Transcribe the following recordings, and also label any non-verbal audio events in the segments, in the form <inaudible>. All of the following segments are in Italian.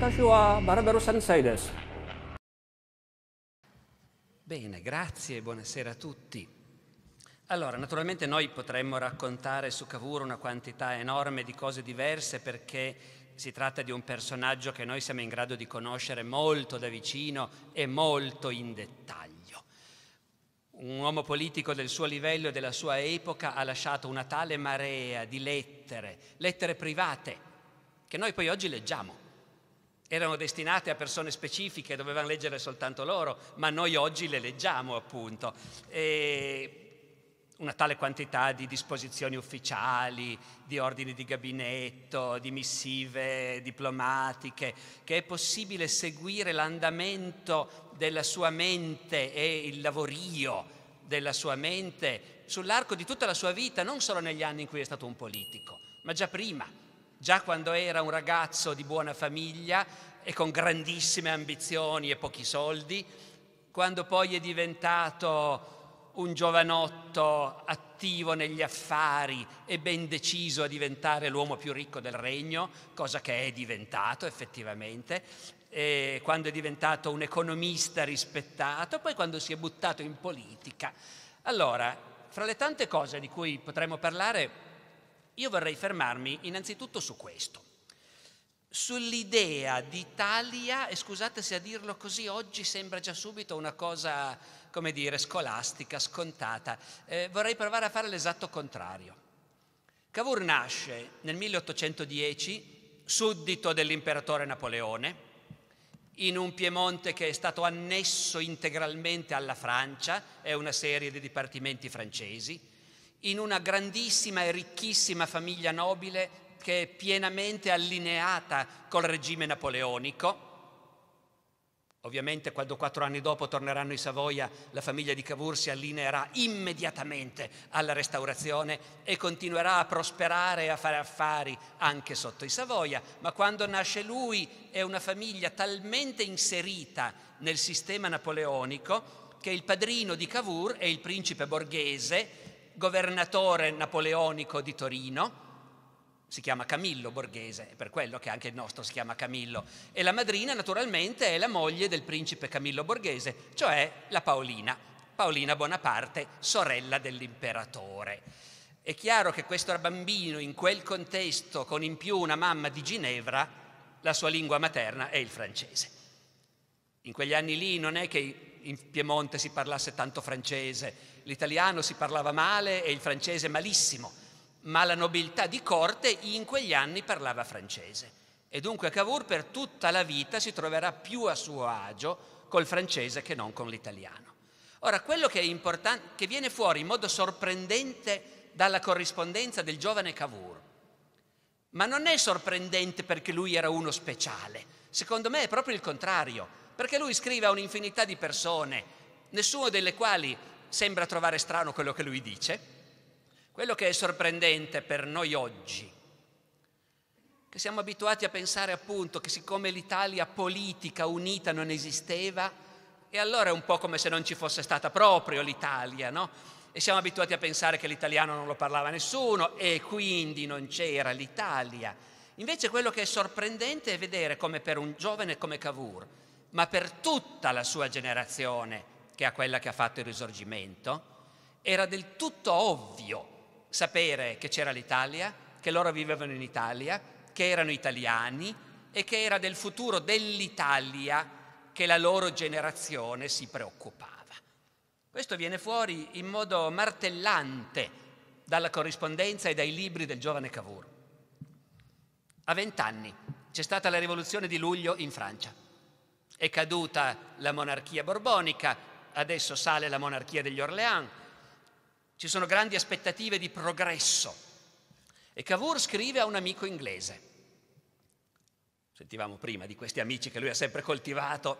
私はバラダル先生です。Bene, grazie, e buonasera a tutti. Allora, naturalmente noi potremmo raccontare su Cavour una quantità enorme di cose diverse perché si tratta di un personaggio che noi siamo in grado di conoscere molto da vicino e molto in dettaglio. Un uomo politico del suo livello e della sua epoca ha lasciato una tale marea di lettere, lettere private, che noi poi oggi leggiamo erano destinate a persone specifiche, dovevano leggere soltanto loro, ma noi oggi le leggiamo appunto. E una tale quantità di disposizioni ufficiali, di ordini di gabinetto, di missive diplomatiche, che è possibile seguire l'andamento della sua mente e il lavorio della sua mente sull'arco di tutta la sua vita, non solo negli anni in cui è stato un politico, ma già prima Già quando era un ragazzo di buona famiglia e con grandissime ambizioni e pochi soldi, quando poi è diventato un giovanotto attivo negli affari e ben deciso a diventare l'uomo più ricco del regno, cosa che è diventato effettivamente, e quando è diventato un economista rispettato, poi quando si è buttato in politica. Allora, fra le tante cose di cui potremmo parlare, io vorrei fermarmi innanzitutto su questo, sull'idea d'Italia, e scusate se a dirlo così oggi sembra già subito una cosa, come dire, scolastica, scontata, eh, vorrei provare a fare l'esatto contrario. Cavour nasce nel 1810, suddito dell'imperatore Napoleone, in un Piemonte che è stato annesso integralmente alla Francia, è una serie di dipartimenti francesi, in una grandissima e ricchissima famiglia nobile che è pienamente allineata col regime napoleonico. Ovviamente quando quattro anni dopo torneranno in Savoia la famiglia di Cavour si allineerà immediatamente alla restaurazione e continuerà a prosperare e a fare affari anche sotto i Savoia, ma quando nasce lui è una famiglia talmente inserita nel sistema napoleonico che il padrino di Cavour è il principe borghese governatore napoleonico di Torino, si chiama Camillo Borghese, è per quello che anche il nostro si chiama Camillo, e la madrina naturalmente è la moglie del principe Camillo Borghese, cioè la Paolina, Paolina Bonaparte, sorella dell'imperatore. È chiaro che questo bambino in quel contesto, con in più una mamma di Ginevra, la sua lingua materna è il francese. In quegli anni lì non è che in Piemonte si parlasse tanto francese, l'italiano si parlava male e il francese malissimo, ma la nobiltà di corte in quegli anni parlava francese. E dunque Cavour per tutta la vita si troverà più a suo agio col francese che non con l'italiano. Ora, quello che è importante, che viene fuori in modo sorprendente dalla corrispondenza del giovane Cavour, ma non è sorprendente perché lui era uno speciale, secondo me è proprio il contrario perché lui scrive a un'infinità di persone, nessuno delle quali sembra trovare strano quello che lui dice. Quello che è sorprendente per noi oggi, che siamo abituati a pensare appunto che siccome l'Italia politica unita non esisteva, e allora è un po' come se non ci fosse stata proprio l'Italia, no? E siamo abituati a pensare che l'italiano non lo parlava nessuno e quindi non c'era l'Italia. Invece quello che è sorprendente è vedere come per un giovane come Cavour, ma per tutta la sua generazione, che è quella che ha fatto il risorgimento, era del tutto ovvio sapere che c'era l'Italia, che loro vivevano in Italia, che erano italiani e che era del futuro dell'Italia che la loro generazione si preoccupava. Questo viene fuori in modo martellante dalla corrispondenza e dai libri del giovane Cavour. A vent'anni c'è stata la rivoluzione di luglio in Francia. È caduta la monarchia borbonica, adesso sale la monarchia degli Orléans. Ci sono grandi aspettative di progresso. E Cavour scrive a un amico inglese. Sentivamo prima di questi amici che lui ha sempre coltivato.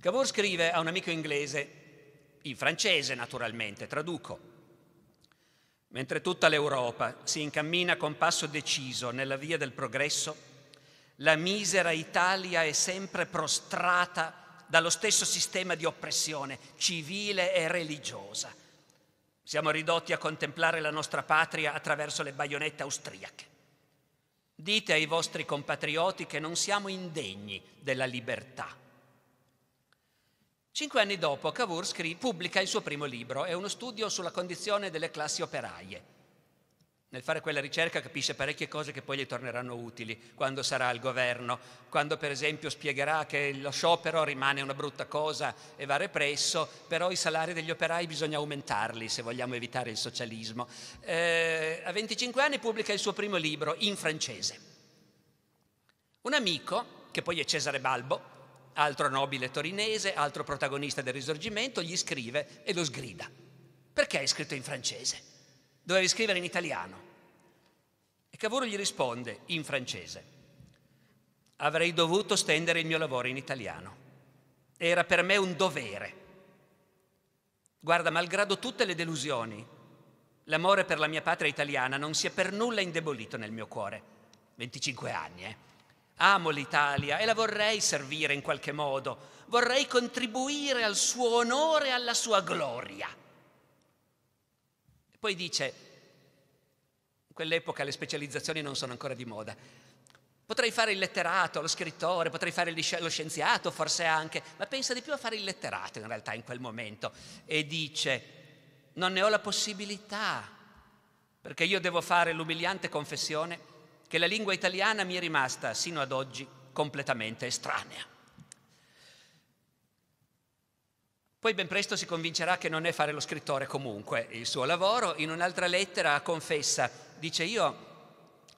Cavour scrive a un amico inglese, in francese naturalmente, traduco. Mentre tutta l'Europa si incammina con passo deciso nella via del progresso, la misera Italia è sempre prostrata dallo stesso sistema di oppressione civile e religiosa. Siamo ridotti a contemplare la nostra patria attraverso le baionette austriache. Dite ai vostri compatrioti che non siamo indegni della libertà. Cinque anni dopo, Cavour scri- pubblica il suo primo libro, è uno studio sulla condizione delle classi operaie nel fare quella ricerca capisce parecchie cose che poi gli torneranno utili quando sarà al governo, quando per esempio spiegherà che lo sciopero rimane una brutta cosa e va represso, però i salari degli operai bisogna aumentarli se vogliamo evitare il socialismo. Eh, a 25 anni pubblica il suo primo libro in francese. Un amico, che poi è Cesare Balbo, altro nobile torinese, altro protagonista del risorgimento, gli scrive e lo sgrida. Perché hai scritto in francese? dovevi scrivere in italiano. E Cavour gli risponde in francese, avrei dovuto stendere il mio lavoro in italiano. Era per me un dovere. Guarda, malgrado tutte le delusioni, l'amore per la mia patria italiana non si è per nulla indebolito nel mio cuore. 25 anni, eh. Amo l'Italia e la vorrei servire in qualche modo, vorrei contribuire al suo onore e alla sua gloria. Poi dice, in quell'epoca le specializzazioni non sono ancora di moda, potrei fare il letterato, lo scrittore, potrei fare lo scienziato forse anche, ma pensa di più a fare il letterato in realtà in quel momento e dice, non ne ho la possibilità, perché io devo fare l'umiliante confessione che la lingua italiana mi è rimasta sino ad oggi completamente estranea. Poi ben presto si convincerà che non è fare lo scrittore comunque il suo lavoro. In un'altra lettera confessa, dice io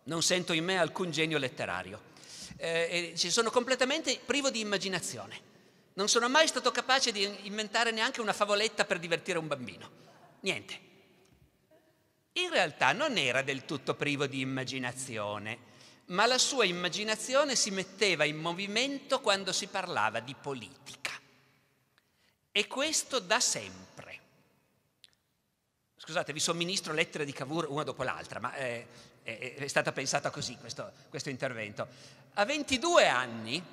non sento in me alcun genio letterario. Eh, e sono completamente privo di immaginazione. Non sono mai stato capace di inventare neanche una favoletta per divertire un bambino. Niente. In realtà non era del tutto privo di immaginazione, ma la sua immaginazione si metteva in movimento quando si parlava di politica. E questo da sempre. Scusate, vi somministro lettere di Cavour una dopo l'altra, ma è, eh, è, eh, eh, è stata pensata così questo, questo intervento. A 22 anni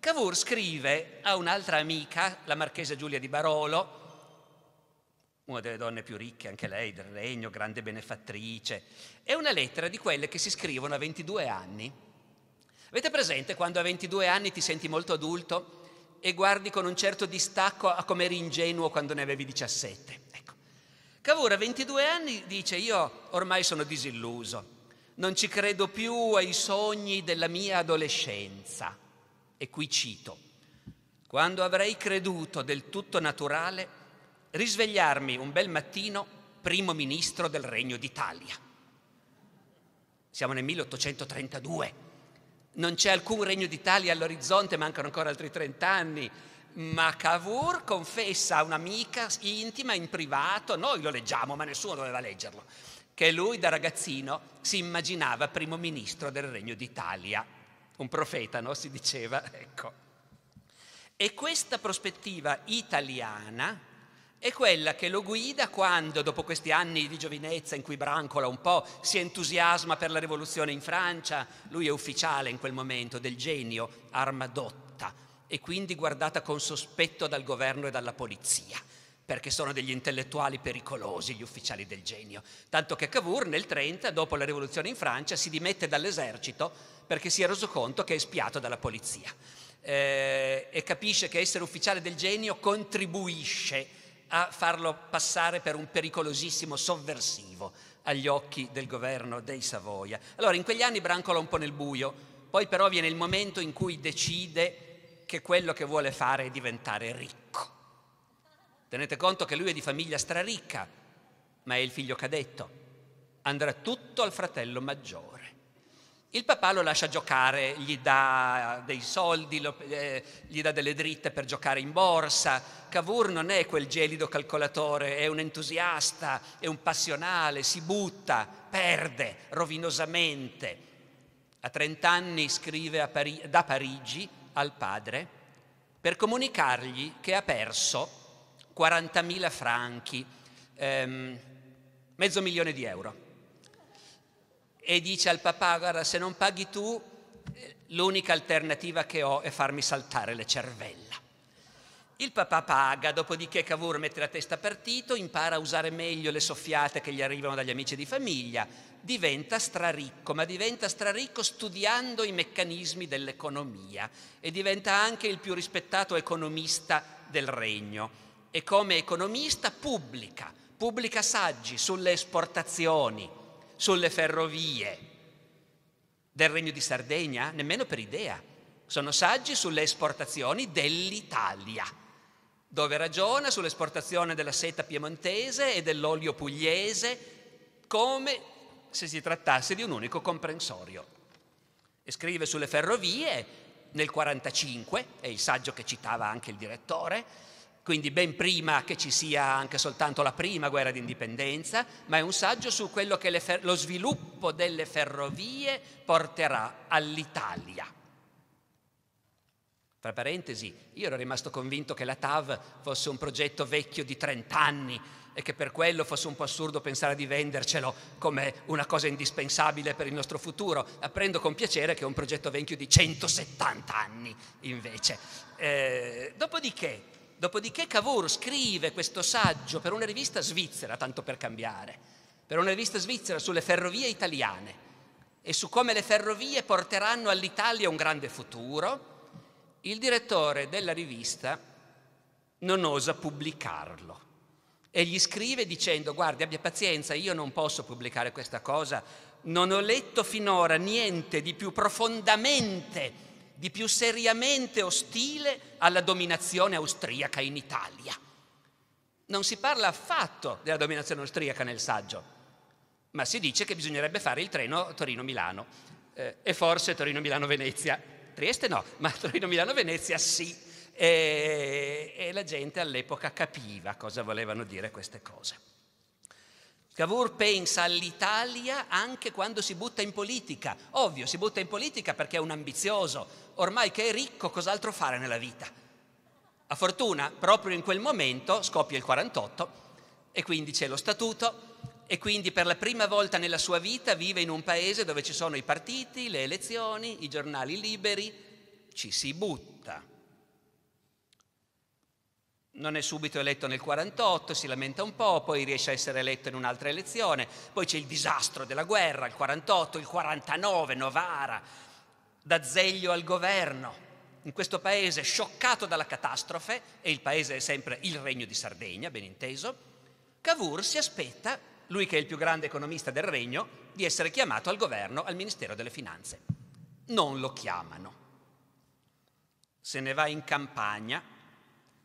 Cavour scrive a un'altra amica, la marchesa Giulia di Barolo, una delle donne più ricche, anche lei del regno, grande benefattrice, è una lettera di quelle che si scrivono a 22 anni. Avete presente quando a 22 anni ti senti molto adulto e guardi con un certo distacco a come eri ingenuo quando ne avevi 17. Ecco. Cavour 22 anni dice io ormai sono disilluso, non ci credo più ai sogni della mia adolescenza. E qui cito, quando avrei creduto del tutto naturale risvegliarmi un bel mattino primo ministro del Regno d'Italia. Siamo nel 1832 non c'è alcun regno d'Italia all'orizzonte, mancano ancora altri 30 anni. Ma Cavour confessa a un'amica intima in privato, noi lo leggiamo ma nessuno doveva leggerlo, che lui da ragazzino si immaginava primo ministro del regno d'Italia. Un profeta, no? Si diceva, ecco. E questa prospettiva italiana, è quella che lo guida quando, dopo questi anni di giovinezza in cui brancola un po', si entusiasma per la rivoluzione in Francia, lui è ufficiale in quel momento del genio Armadotta e quindi guardata con sospetto dal governo e dalla polizia perché sono degli intellettuali pericolosi gli ufficiali del genio. Tanto che Cavour nel 30, dopo la rivoluzione in Francia, si dimette dall'esercito perché si è reso conto che è spiato dalla polizia eh, e capisce che essere ufficiale del genio contribuisce a farlo passare per un pericolosissimo sovversivo agli occhi del governo dei Savoia. Allora in quegli anni brancola un po' nel buio, poi però viene il momento in cui decide che quello che vuole fare è diventare ricco. Tenete conto che lui è di famiglia straricca, ma è il figlio cadetto. Andrà tutto al fratello maggiore. Il papà lo lascia giocare, gli dà dei soldi, lo, eh, gli dà delle dritte per giocare in borsa. Cavour non è quel gelido calcolatore, è un entusiasta, è un passionale, si butta, perde rovinosamente. A 30 anni scrive Pari- da Parigi al padre per comunicargli che ha perso 40.000 franchi, ehm, mezzo milione di euro e dice al papà, guarda, se non paghi tu, eh, l'unica alternativa che ho è farmi saltare le cervella. Il papà paga, dopodiché Cavour mette la testa partito, impara a usare meglio le soffiate che gli arrivano dagli amici di famiglia, diventa straricco, ma diventa straricco studiando i meccanismi dell'economia e diventa anche il più rispettato economista del regno e come economista pubblica, pubblica saggi sulle esportazioni, sulle ferrovie del Regno di Sardegna? Nemmeno per idea. Sono saggi sulle esportazioni dell'Italia, dove ragiona sull'esportazione della seta piemontese e dell'olio pugliese come se si trattasse di un unico comprensorio. E scrive sulle ferrovie nel 1945, è il saggio che citava anche il direttore, quindi ben prima che ci sia anche soltanto la prima guerra d'indipendenza, ma è un saggio su quello che fer- lo sviluppo delle ferrovie porterà all'Italia. Tra parentesi, io ero rimasto convinto che la TAV fosse un progetto vecchio di 30 anni e che per quello fosse un po' assurdo pensare di vendercelo come una cosa indispensabile per il nostro futuro. Apprendo con piacere che è un progetto vecchio di 170 anni invece. Eh, dopodiché, Dopodiché Cavour scrive questo saggio per una rivista svizzera, tanto per cambiare, per una rivista svizzera sulle ferrovie italiane e su come le ferrovie porteranno all'Italia un grande futuro. Il direttore della rivista non osa pubblicarlo e gli scrive dicendo guardi abbia pazienza io non posso pubblicare questa cosa non ho letto finora niente di più profondamente di più seriamente ostile alla dominazione austriaca in Italia. Non si parla affatto della dominazione austriaca nel saggio, ma si dice che bisognerebbe fare il treno Torino-Milano eh, e forse Torino-Milano-Venezia. Trieste no, ma <laughs> Torino-Milano-Venezia sì. E, e la gente all'epoca capiva cosa volevano dire queste cose. Cavour pensa all'Italia anche quando si butta in politica. Ovvio, si butta in politica perché è un ambizioso. Ormai che è ricco, cos'altro fare nella vita? A fortuna, proprio in quel momento scoppia il 48 e quindi c'è lo statuto e quindi per la prima volta nella sua vita vive in un paese dove ci sono i partiti, le elezioni, i giornali liberi, ci si butta non è subito eletto nel 48, si lamenta un po', poi riesce a essere eletto in un'altra elezione, poi c'è il disastro della guerra, il 48, il 49, Novara, da Zeglio al governo. In questo paese scioccato dalla catastrofe, e il paese è sempre il regno di Sardegna, ben inteso, Cavour si aspetta, lui che è il più grande economista del regno, di essere chiamato al governo, al Ministero delle Finanze. Non lo chiamano. Se ne va in campagna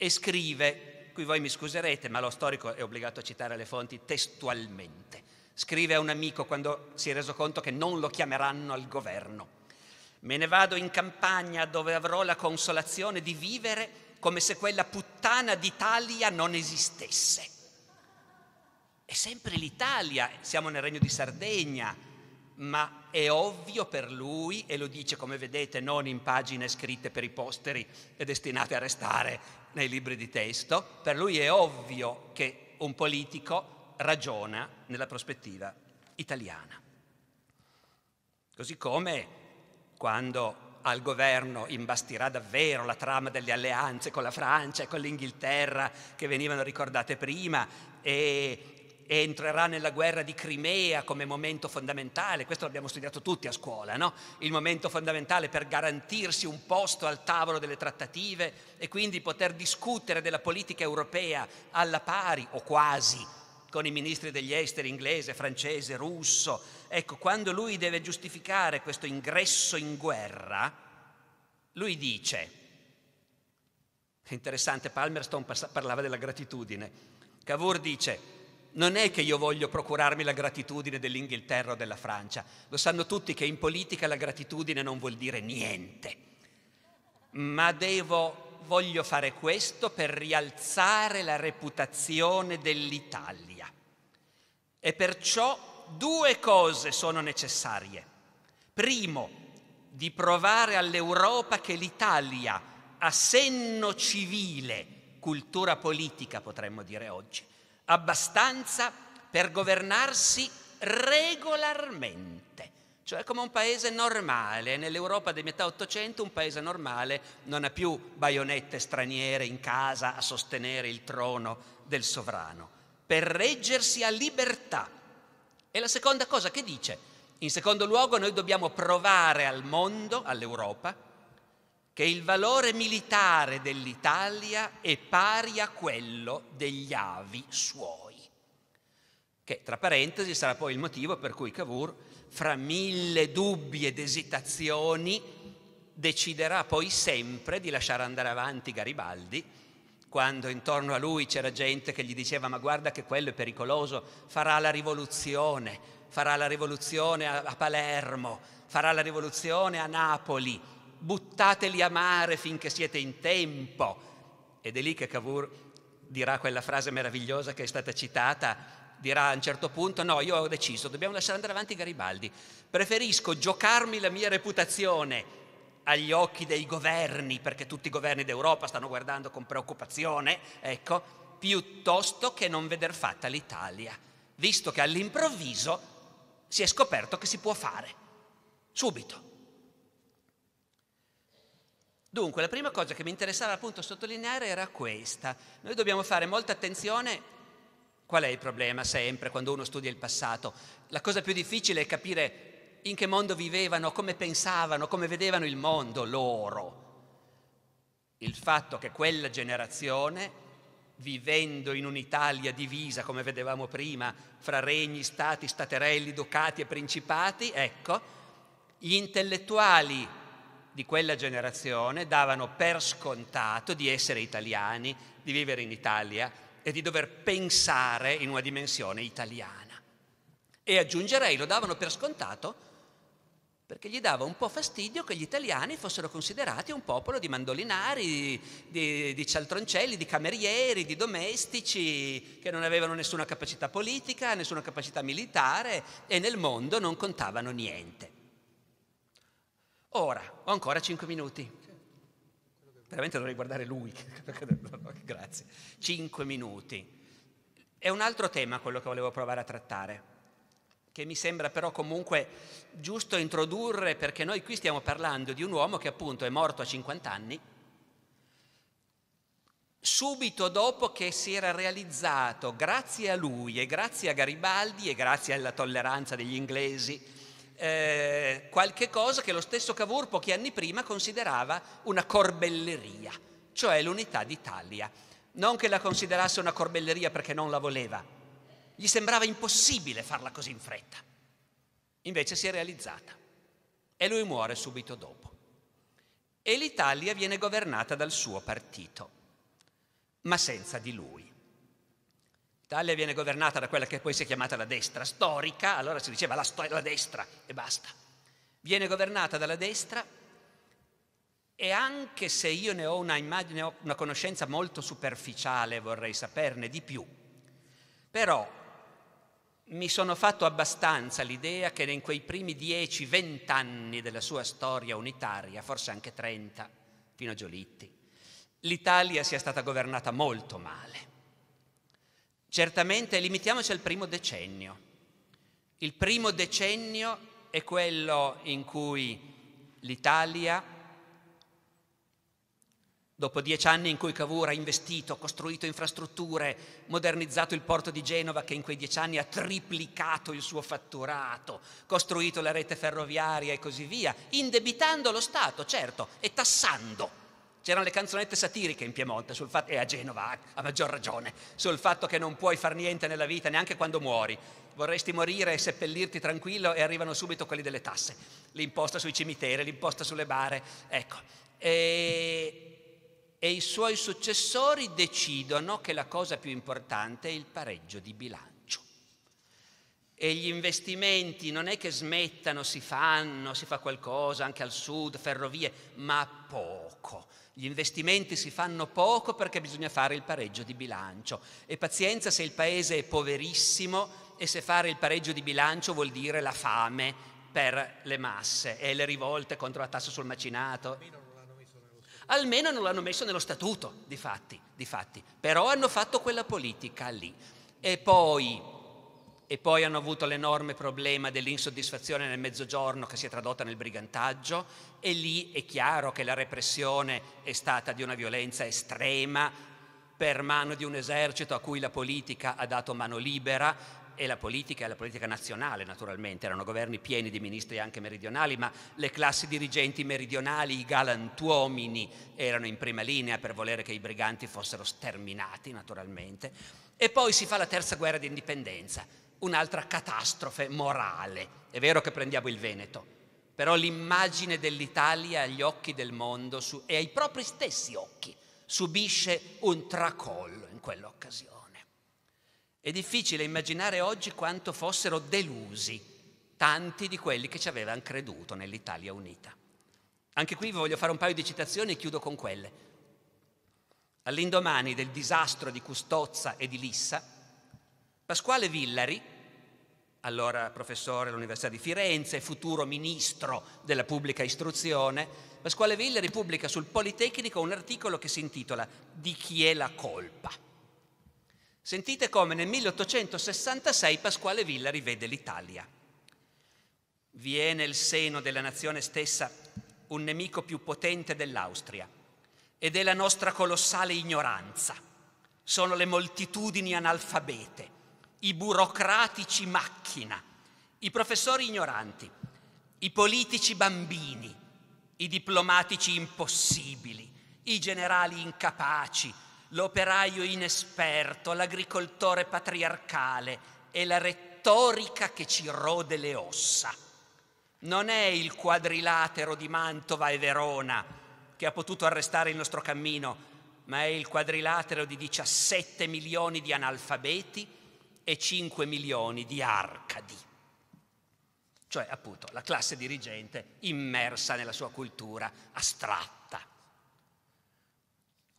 e scrive, qui voi mi scuserete, ma lo storico è obbligato a citare le fonti testualmente, scrive a un amico quando si è reso conto che non lo chiameranno al governo. Me ne vado in campagna dove avrò la consolazione di vivere come se quella puttana d'Italia non esistesse. È sempre l'Italia, siamo nel regno di Sardegna, ma è ovvio per lui, e lo dice come vedete non in pagine scritte per i posteri e destinate a restare nei libri di testo, per lui è ovvio che un politico ragiona nella prospettiva italiana. Così come quando al governo imbastirà davvero la trama delle alleanze con la Francia e con l'Inghilterra che venivano ricordate prima e entrerà nella guerra di Crimea come momento fondamentale, questo l'abbiamo studiato tutti a scuola, no? il momento fondamentale per garantirsi un posto al tavolo delle trattative e quindi poter discutere della politica europea alla pari o quasi con i ministri degli esteri inglese, francese, russo. Ecco, quando lui deve giustificare questo ingresso in guerra, lui dice, interessante, Palmerston parlava della gratitudine, Cavour dice, non è che io voglio procurarmi la gratitudine dell'Inghilterra o della Francia, lo sanno tutti che in politica la gratitudine non vuol dire niente, ma devo, voglio fare questo per rialzare la reputazione dell'Italia. E perciò due cose sono necessarie. Primo, di provare all'Europa che l'Italia, ha senno civile, cultura politica potremmo dire oggi, abbastanza per governarsi regolarmente. Cioè come un paese normale, nell'Europa di metà Ottocento un paese normale non ha più baionette straniere in casa a sostenere il trono del sovrano, per reggersi a libertà. E la seconda cosa che dice, in secondo luogo noi dobbiamo provare al mondo, all'Europa, che il valore militare dell'Italia è pari a quello degli avi suoi, che tra parentesi sarà poi il motivo per cui Cavour, fra mille dubbi ed esitazioni, deciderà poi sempre di lasciare andare avanti Garibaldi, quando intorno a lui c'era gente che gli diceva ma guarda che quello è pericoloso, farà la rivoluzione, farà la rivoluzione a Palermo, farà la rivoluzione a Napoli buttateli a mare finché siete in tempo. Ed è lì che Cavour dirà quella frase meravigliosa che è stata citata, dirà a un certo punto no, io ho deciso, dobbiamo lasciare andare avanti Garibaldi, preferisco giocarmi la mia reputazione agli occhi dei governi, perché tutti i governi d'Europa stanno guardando con preoccupazione, ecco, piuttosto che non veder fatta l'Italia, visto che all'improvviso si è scoperto che si può fare, subito. Dunque, la prima cosa che mi interessava appunto sottolineare era questa. Noi dobbiamo fare molta attenzione. Qual è il problema sempre quando uno studia il passato? La cosa più difficile è capire in che mondo vivevano, come pensavano, come vedevano il mondo loro. Il fatto che quella generazione vivendo in un'Italia divisa, come vedevamo prima, fra regni, stati, staterelli, ducati e principati, ecco, gli intellettuali di quella generazione davano per scontato di essere italiani, di vivere in Italia e di dover pensare in una dimensione italiana. E aggiungerei, lo davano per scontato perché gli dava un po' fastidio che gli italiani fossero considerati un popolo di mandolinari, di, di cialtroncelli, di camerieri, di domestici, che non avevano nessuna capacità politica, nessuna capacità militare e nel mondo non contavano niente. Ora, ho ancora 5 minuti. Veramente dovrei guardare lui. <laughs> Grazie. 5 minuti. È un altro tema quello che volevo provare a trattare, che mi sembra però comunque giusto introdurre perché noi qui stiamo parlando di un uomo che appunto è morto a 50 anni, subito dopo che si era realizzato, grazie a lui e grazie a Garibaldi e grazie alla tolleranza degli inglesi, eh, qualche cosa che lo stesso Cavour pochi anni prima considerava una corbelleria, cioè l'unità d'Italia. Non che la considerasse una corbelleria perché non la voleva, gli sembrava impossibile farla così in fretta. Invece si è realizzata e lui muore subito dopo. E l'Italia viene governata dal suo partito, ma senza di lui. L'Italia viene governata da quella che poi si è chiamata la destra storica, allora si diceva la, sto- la destra e basta. Viene governata dalla destra e anche se io ne ho una immagine, una conoscenza molto superficiale, vorrei saperne di più, però mi sono fatto abbastanza l'idea che in quei primi 10-20 anni della sua storia unitaria, forse anche 30, fino a Giolitti, l'Italia sia stata governata molto male. Certamente limitiamoci al primo decennio. Il primo decennio è quello in cui l'Italia, dopo dieci anni in cui Cavour ha investito, costruito infrastrutture, modernizzato il porto di Genova che in quei dieci anni ha triplicato il suo fatturato, costruito la rete ferroviaria e così via, indebitando lo Stato, certo, e tassando C'erano le canzonette satiriche in Piemonte fatto, e a Genova a maggior ragione, sul fatto che non puoi far niente nella vita, neanche quando muori. Vorresti morire e seppellirti tranquillo e arrivano subito quelli delle tasse, l'imposta sui cimiteri, l'imposta sulle bare, ecco. E, e i suoi successori decidono che la cosa più importante è il pareggio di bilancio e gli investimenti non è che smettano, si fanno, si fa qualcosa anche al sud, ferrovie, ma poco. Gli investimenti si fanno poco perché bisogna fare il pareggio di bilancio. E pazienza se il paese è poverissimo e se fare il pareggio di bilancio vuol dire la fame per le masse e le rivolte contro la tassa sul macinato. Almeno non l'hanno messo nello statuto, di fatti, di fatti. Però hanno fatto quella politica lì. E poi e poi hanno avuto l'enorme problema dell'insoddisfazione nel mezzogiorno che si è tradotta nel brigantaggio e lì è chiaro che la repressione è stata di una violenza estrema per mano di un esercito a cui la politica ha dato mano libera e la politica è la politica nazionale naturalmente, erano governi pieni di ministri anche meridionali, ma le classi dirigenti meridionali, i galantuomini erano in prima linea per volere che i briganti fossero sterminati naturalmente. E poi si fa la terza guerra di indipendenza un'altra catastrofe morale. È vero che prendiamo il Veneto, però l'immagine dell'Italia agli occhi del mondo su, e ai propri stessi occhi subisce un tracollo in quell'occasione. È difficile immaginare oggi quanto fossero delusi tanti di quelli che ci avevano creduto nell'Italia unita. Anche qui voglio fare un paio di citazioni e chiudo con quelle. All'indomani del disastro di Custozza e di Lissa, Pasquale Villari, allora professore all'Università di Firenze, futuro ministro della pubblica istruzione, Pasquale Villeri pubblica sul Politecnico un articolo che si intitola Di chi è la colpa? Sentite come nel 1866 Pasquale Villeri vede l'Italia. Vi è nel seno della nazione stessa un nemico più potente dell'Austria ed è la nostra colossale ignoranza. Sono le moltitudini analfabete i burocratici macchina, i professori ignoranti, i politici bambini, i diplomatici impossibili, i generali incapaci, l'operaio inesperto, l'agricoltore patriarcale e la retorica che ci rode le ossa. Non è il quadrilatero di Mantova e Verona che ha potuto arrestare il nostro cammino, ma è il quadrilatero di 17 milioni di analfabeti, e 5 milioni di arcadi, cioè appunto la classe dirigente immersa nella sua cultura astratta.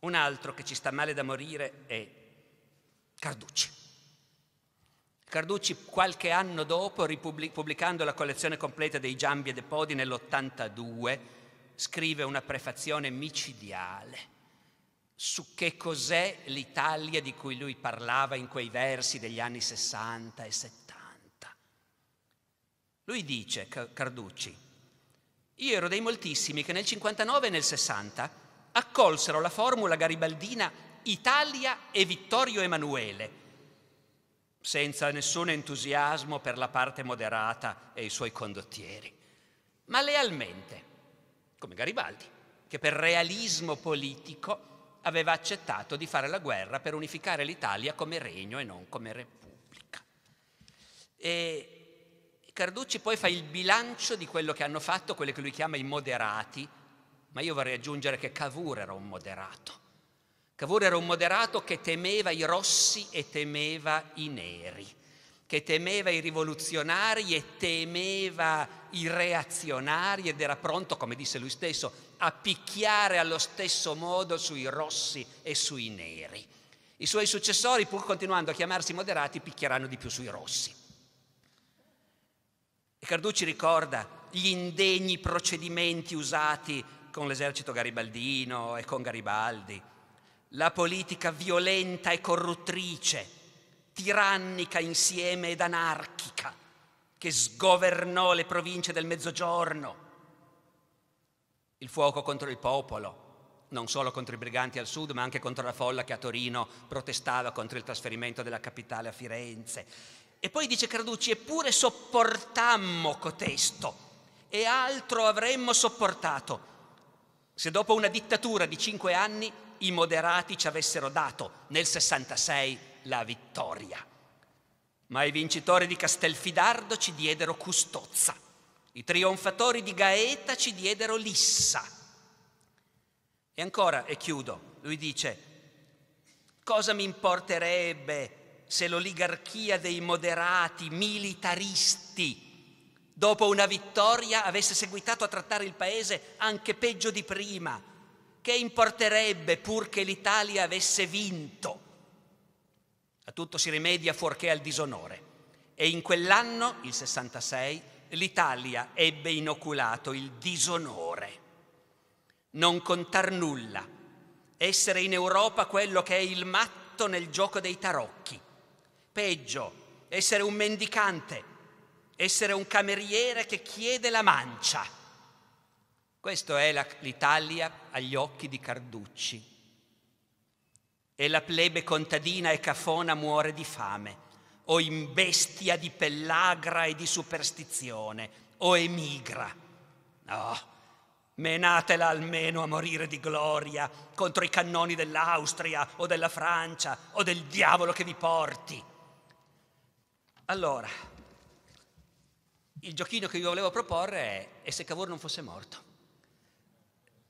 Un altro che ci sta male da morire è Carducci. Carducci qualche anno dopo, pubblicando la collezione completa dei Giambi e dei Podi nell'82, scrive una prefazione micidiale su che cos'è l'Italia di cui lui parlava in quei versi degli anni 60 e 70. Lui dice, Carducci, io ero dei moltissimi che nel 59 e nel 60 accolsero la formula garibaldina Italia e Vittorio Emanuele, senza nessun entusiasmo per la parte moderata e i suoi condottieri, ma lealmente, come Garibaldi, che per realismo politico aveva accettato di fare la guerra per unificare l'Italia come regno e non come repubblica. E Carducci poi fa il bilancio di quello che hanno fatto, quelli che lui chiama i moderati, ma io vorrei aggiungere che Cavour era un moderato. Cavour era un moderato che temeva i rossi e temeva i neri, che temeva i rivoluzionari e temeva i reazionari ed era pronto, come disse lui stesso, a picchiare allo stesso modo sui rossi e sui neri. I suoi successori, pur continuando a chiamarsi moderati, picchieranno di più sui rossi. E Carducci ricorda gli indegni procedimenti usati con l'esercito garibaldino e con Garibaldi, la politica violenta e corruttrice, tirannica insieme ed anarchica, che sgovernò le province del Mezzogiorno. Il fuoco contro il popolo, non solo contro i briganti al sud, ma anche contro la folla che a Torino protestava contro il trasferimento della capitale a Firenze. E poi dice Carducci, eppure sopportammo cotesto e altro avremmo sopportato se dopo una dittatura di cinque anni i moderati ci avessero dato nel 66 la vittoria. Ma i vincitori di Castelfidardo ci diedero Custozza, i trionfatori di Gaeta ci diedero Lissa. E ancora, e chiudo, lui dice, cosa mi importerebbe se l'oligarchia dei moderati militaristi dopo una vittoria avesse seguitato a trattare il paese anche peggio di prima. Che importerebbe pur che l'Italia avesse vinto? A tutto si rimedia fuorché al disonore. E in quell'anno, il 66, l'Italia ebbe inoculato il disonore. Non contar nulla, essere in Europa quello che è il matto nel gioco dei tarocchi. Peggio, essere un mendicante, essere un cameriere che chiede la mancia. Questo è la, l'Italia agli occhi di Carducci e la plebe contadina e cafona muore di fame, o in bestia di pellagra e di superstizione, o emigra. No, oh, menatela almeno a morire di gloria contro i cannoni dell'Austria o della Francia o del diavolo che vi porti. Allora, il giochino che vi volevo proporre è e se Cavour non fosse morto.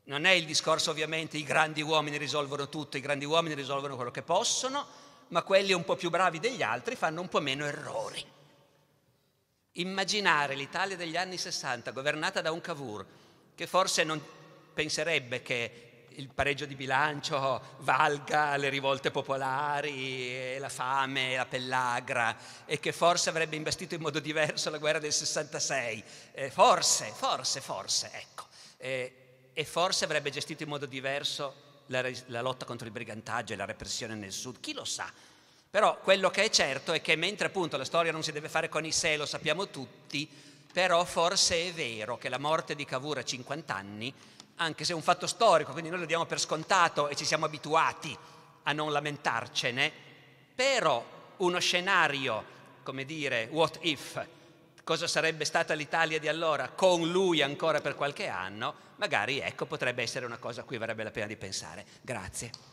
Non è il discorso ovviamente i grandi uomini risolvono tutto, i grandi uomini risolvono quello che possono, ma quelli un po' più bravi degli altri fanno un po' meno errori. Immaginare l'Italia degli anni 60 governata da un Cavour che forse non penserebbe che il pareggio di bilancio valga le rivolte popolari, eh, la fame, la pellagra e che forse avrebbe investito in modo diverso la guerra del 66, eh, forse, forse, forse, ecco. Eh, e forse avrebbe gestito in modo diverso la, la lotta contro il brigantaggio e la repressione nel sud, chi lo sa? Però quello che è certo è che mentre appunto la storia non si deve fare con i sé, lo sappiamo tutti, però forse è vero che la morte di Cavour a 50 anni, anche se è un fatto storico, quindi noi lo diamo per scontato e ci siamo abituati a non lamentarcene, però uno scenario, come dire, what if, cosa sarebbe stata l'Italia di allora con lui ancora per qualche anno, magari ecco potrebbe essere una cosa a cui varrebbe la pena di pensare. Grazie.